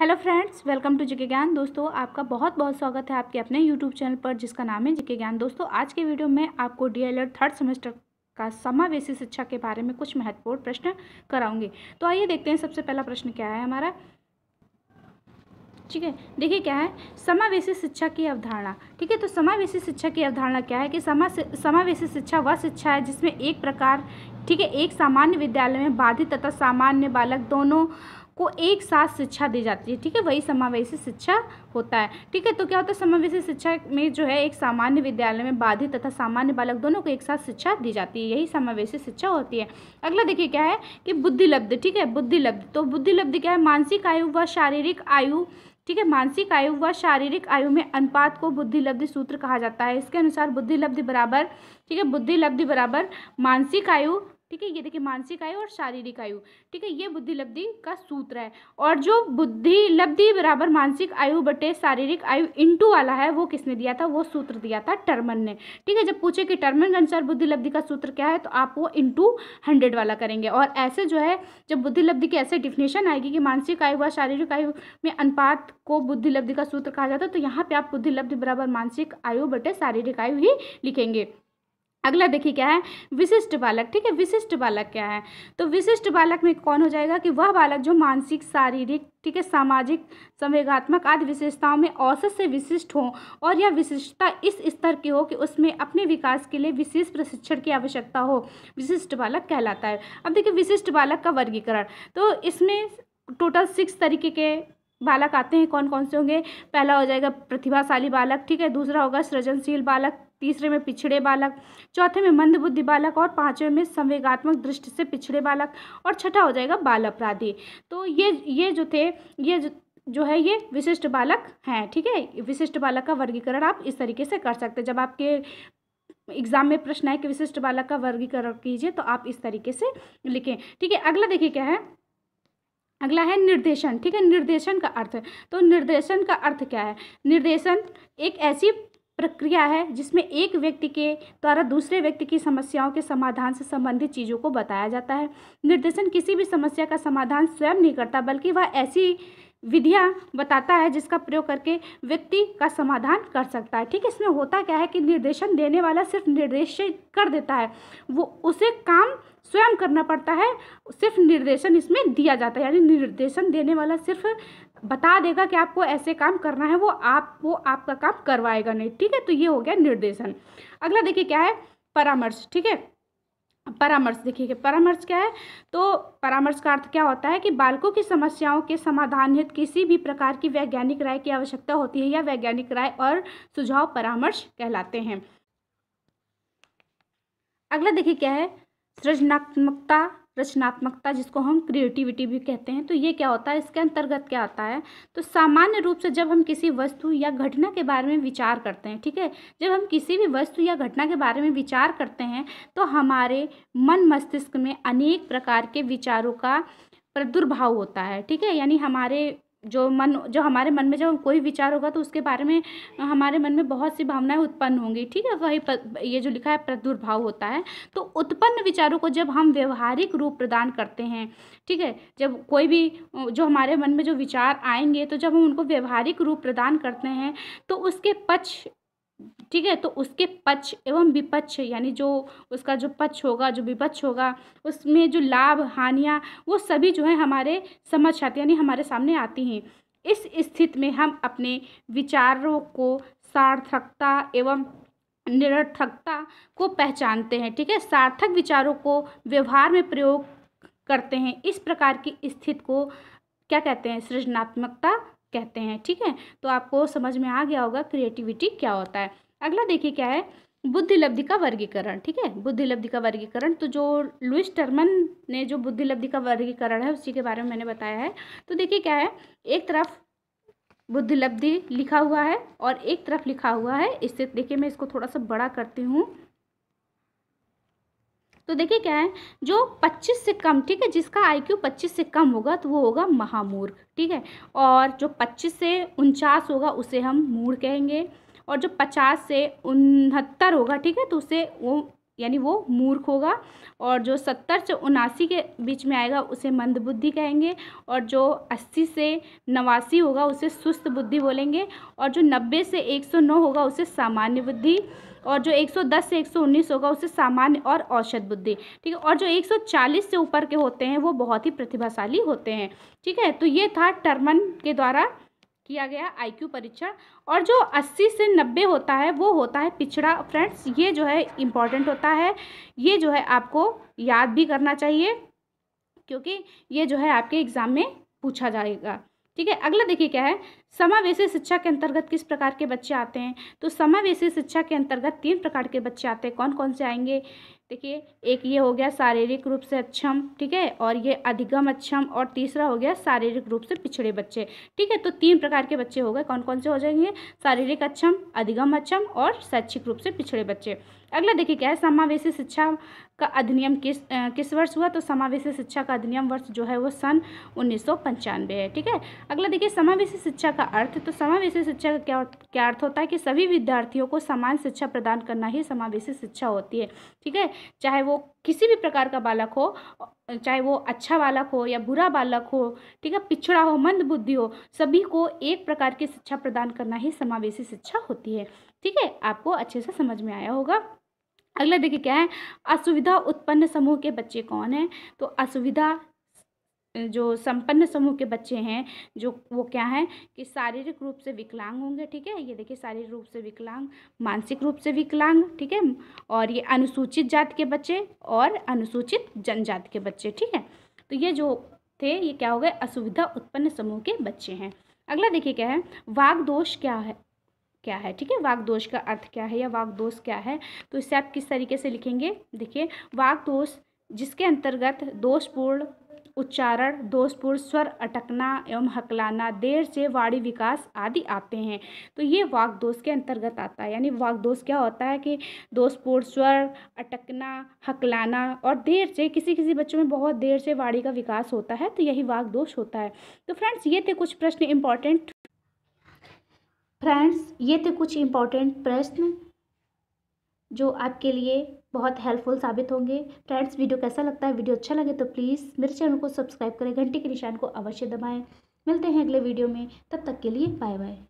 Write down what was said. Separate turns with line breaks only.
hello friends welcome to जिके ज्ञान दोस्तों आपका बहुत बहुत स्वागत है आपके अपने यूट्यूब चैनल पर जिसका नाम है जिके ज्ञान दोस्तों आज के वीडियो में आपको डीएलएड थर्ड सेमेस्टर का समावेशी शिक्षा के बारे में कुछ महत्वपूर्ण प्रश्न कराऊंगी तो आइए देखते हैं सबसे पहला प्रश्न क्या है हमारा ठीक है देखिए क्या है समावेशी शिक्षा की अवधारणा ठीक है तो समावेशी शिक्षा की अवधारणा क्या है कि समा समावेशी शिक्षा वह शिक्षा है जिसमें एक प्रकार ठीक है एक सामान्य विद्यालय में बाधित तथा सामान्य बालक दोनों को एक साथ शिक्षा दी जाती है ठीक है वही समावेशी शिक्षा होता है ठीक है तो क्या होता है समावेशी शिक्षा में जो है एक सामान्य विद्यालय में बाधित तथा सामान्य बालक दोनों को एक साथ शिक्षा दी जाती है यही समावेशी शिक्षा होती है अगला देखिए क्या है कि बुद्धिलब्ध ठीक है बुद्धिलब्ध तो बुद्धिलब्ध क्या है मानसिक आयु व शारीरिक आयु ठीक है मानसिक आयु व शारीरिक आयु में अनुपात को बुद्धिलब्धि सूत्र कहा जाता है इसके अनुसार बुद्धिलब्धि बराबर ठीक है बुद्धिलब्धि बराबर मानसिक आयु ठीक है ये देखिए मानसिक आयु और शारीरिक आयु ठीक है ये बुद्धि लब्धि का सूत्र है और जो बुद्धि लब्धि बराबर मानसिक आयु बटे शारीरिक आयु इंटू वाला है वो किसने दिया था वो सूत्र दिया था टर्मन ने ठीक है जब पूछे कि टर्मन के अनुसार बुद्धि लब्धि का सूत्र क्या है तो आप वो इंटू हंड्रेड वाला करेंगे और ऐसे जो है जब बुद्धि लब्धि की ऐसे डिफिनेशन आएगी कि मानसिक आयु व शारीरिक आयु में अनुपात को बुद्धि लब्धि का सूत्र कहा जाता है तो यहाँ पर आप बुद्धि लब्धि बराबर मानसिक आयु बटे शारीरिक आयु ही लिखेंगे अगला देखिए क्या है विशिष्ट बालक ठीक है विशिष्ट बालक क्या है तो विशिष्ट बालक में कौन हो जाएगा कि वह बालक जो मानसिक शारीरिक ठीक है सामाजिक संवेगात्मक आदि विशेषताओं में औसत से विशिष्ट हो और यह विशिष्टता इस स्तर की हो कि उसमें अपने विकास के लिए विशेष प्रशिक्षण की आवश्यकता हो विशिष्ट बालक कहलाता है अब देखिए विशिष्ट बालक का वर्गीकरण तो इसमें टोटल सिक्स तरीके के बालक आते हैं कौन कौन से होंगे पहला हो जाएगा प्रतिभाशाली बालक ठीक है दूसरा होगा सृजनशील बालक तीसरे में पिछड़े बालक चौथे में मंदबुद्धि बालक और पांचवें में संवेगात्मक दृष्टि से पिछड़े बालक और छठा हो जाएगा बाल अपराधी तो ये ये जो थे ये जो, जो है ये विशिष्ट बालक हैं ठीक है विशिष्ट बालक का वर्गीकरण आप इस तरीके से कर सकते हैं जब आपके एग्जाम में प्रश्न है कि विशिष्ट बालक का वर्गीकरण कीजिए तो आप इस तरीके से लिखें ठीक है अगला देखिए क्या है अगला है निर्देशन ठीक है निर्देशन का अर्थ तो निर्देशन का अर्थ क्या है निर्देशन एक ऐसी प्रक्रिया है जिसमें एक व्यक्ति के द्वारा दूसरे व्यक्ति की समस्याओं के समाधान से संबंधित चीज़ों को बताया जाता है निर्देशन किसी भी समस्या का समाधान स्वयं नहीं करता बल्कि वह ऐसी विधियाँ बताता है जिसका प्रयोग करके व्यक्ति का समाधान कर सकता है ठीक है इसमें होता क्या है कि निर्देशन देने वाला सिर्फ निर्देश कर देता है वो उसे काम स्वयं करना पड़ता है सिर्फ निर्देशन इसमें दिया जाता है यानी निर्देशन देने वाला सिर्फ बता देगा कि आपको ऐसे काम करना है वो आप वो आपका काम करवाएगा नहीं ठीक है तो ये हो गया निर्देशन अगला देखिए क्या है परामर्श ठीक है परामर्श देखिए परामर्श क्या है तो परामर्श का अर्थ क्या होता है कि बालकों की समस्याओं के समाधान हित किसी भी प्रकार की वैज्ञानिक राय की आवश्यकता होती है या वैज्ञानिक राय और सुझाव परामर्श कहलाते हैं अगला देखिए क्या है सृजनात्मकता रचनात्मकता जिसको हम क्रिएटिविटी भी कहते हैं तो ये क्या होता है इसके अंतर्गत क्या आता है तो सामान्य रूप से जब हम किसी वस्तु या घटना के बारे में विचार करते हैं ठीक है जब हम किसी भी वस्तु या घटना के बारे में विचार करते हैं तो हमारे मन मस्तिष्क में अनेक प्रकार के विचारों का प्रादुर्भाव होता है ठीक है यानी हमारे जो मन जो हमारे मन में जब कोई विचार होगा तो उसके बारे में हमारे मन में बहुत सी भावनाएं उत्पन्न होंगी ठीक है वही ये जो लिखा है प्रदुर्भाव होता है तो उत्पन्न विचारों को जब हम व्यवहारिक रूप प्रदान करते हैं ठीक है जब कोई भी जो हमारे मन में जो विचार आएंगे तो जब हम उनको व्यवहारिक रूप प्रदान करते हैं तो उसके पक्ष ठीक है तो उसके पक्ष एवं विपक्ष यानी जो उसका जो पक्ष होगा जो विपक्ष होगा उसमें जो लाभ हानियाँ वो सभी जो है हमारे समझ आती यानी हमारे सामने आती हैं इस स्थिति में हम अपने विचारों को सार्थकता एवं निरर्थकता को पहचानते हैं ठीक है सार्थक विचारों को व्यवहार में प्रयोग करते हैं इस प्रकार की स्थिति को क्या कहते हैं सृजनात्मकता कहते हैं ठीक है तो आपको समझ में आ गया होगा क्रिएटिविटी क्या होता है अगला देखिए क्या है बुद्धि लब्धि का वर्गीकरण ठीक है बुद्धि लब्धि का वर्गीकरण तो जो लुइस टर्मन ने जो बुद्धि लब्धि का वर्गीकरण है उसी के बारे में मैंने बताया है तो देखिए क्या है एक तरफ बुद्धि लब्धि लिखा हुआ है और एक तरफ लिखा हुआ है इससे देखिए मैं इसको थोड़ा सा बड़ा करती हूँ तो देखिए क्या है जो पच्चीस से कम ठीक है जिसका आईक्यू पच्चीस से कम होगा तो वो होगा महामूर्ख ठीक है और जो पच्चीस से उनचास होगा उसे हम मूर्ख कहेंगे और जो पचास से उनहत्तर होगा ठीक है तो उसे वो यानी वो मूर्ख होगा और जो सत्तर से उनासी के बीच में आएगा उसे मंदबुद्धि कहेंगे और जो अस्सी से नवासी होगा उसे सुस्त बुद्धि बोलेंगे और जो नब्बे से एक सौ नौ होगा उसे सामान्य बुद्धि और जो 110 से 119 होगा उसे सामान्य और औषध बुद्धि ठीक है और जो 140 से ऊपर के होते हैं वो बहुत ही प्रतिभाशाली होते हैं ठीक है तो ये था टर्मन के द्वारा किया गया आईक्यू परीक्षण और जो 80 से 90 होता है वो होता है पिछड़ा फ्रेंड्स ये जो है इम्पॉर्टेंट होता है ये जो है आपको याद भी करना चाहिए क्योंकि ये जो है आपके एग्ज़ाम में पूछा जाएगा ठीक है अगला देखिए क्या है समावेशी शिक्षा के अंतर्गत किस प्रकार के बच्चे आते हैं तो समावेशी शिक्षा के अंतर्गत तीन प्रकार के बच्चे आते हैं कौन कौन से आएंगे देखिए एक ये हो गया शारीरिक रूप से अक्षम ठीक है और ये अधिगम अक्षम और तीसरा हो गया शारीरिक रूप से पिछड़े बच्चे ठीक है तो तीन प्रकार के बच्चे हो गए कौन कौन से हो जाएंगे शारीरिक अक्षम अधिगम अक्षम और शैक्षिक रूप से पिछड़े बच्चे अगला देखिए क्या है समावेशी शिक्षा का अधिनियम किस आ, किस वर्ष हुआ तो समावेशी शिक्षा का अधिनियम वर्ष जो है वो सन उन्नीस है ठीक है अगला देखिए समावेशी शिक्षा का अर्थ तो समावेशी शिक्षा का क्या क्या अर्थ होता है कि सभी विद्यार्थियों को समान शिक्षा प्रदान करना ही समावेशी शिक्षा होती है ठीक है चाहे वो किसी भी प्रकार का बालक हो चाहे वो अच्छा बालक हो या बुरा बालक हो ठीक है पिछड़ा हो मंद बुद्धि हो सभी को एक प्रकार की शिक्षा प्रदान करना ही समावेशी शिक्षा होती है ठीक है आपको अच्छे से समझ में आया होगा अगला देखिए क्या है असुविधा उत्पन्न समूह के बच्चे कौन हैं तो असुविधा जो संपन्न समूह के बच्चे हैं जो वो क्या है कि शारीरिक रूप से विकलांग होंगे ठीक है ये देखिए शारीरिक रूप से विकलांग मानसिक रूप से विकलांग ठीक है और ये अनुसूचित जाति के बच्चे और अनुसूचित जनजाति के बच्चे ठीक है तो ये जो थे ये क्या हो गए असुविधा उत्पन्न समूह के बच्चे हैं अगला देखिए क्या है वाग दोष क्या है क्या है ठीक है वाक दोष का अर्थ क्या है या वाक दोष क्या है तो इसे आप किस तरीके से लिखेंगे देखिए वाक दोष जिसके अंतर्गत दोषपूर्ण उच्चारण दोषपूर्ण स्वर अटकना एवं हकलाना देर से वाणी विकास आदि आते हैं तो ये वाक दोष के अंतर्गत आता है यानी वाक दोष क्या होता है कि दोषपूर्ण स्वर अटकना हकलाना और देर से किसी किसी बच्चों में बहुत देर से वाणी का विकास होता है तो यही वाक दोष होता है तो फ्रेंड्स ये थे कुछ प्रश्न इंपॉर्टेंट फ्रेंड्स ये थे कुछ इम्पॉर्टेंट प्रश्न जो आपके लिए बहुत हेल्पफुल साबित होंगे फ्रेंड्स वीडियो कैसा लगता है वीडियो अच्छा लगे तो प्लीज़ मेरे चैनल को सब्सक्राइब करें घंटे के निशान को अवश्य दबाएं मिलते हैं अगले वीडियो में तब तक के लिए बाय बाय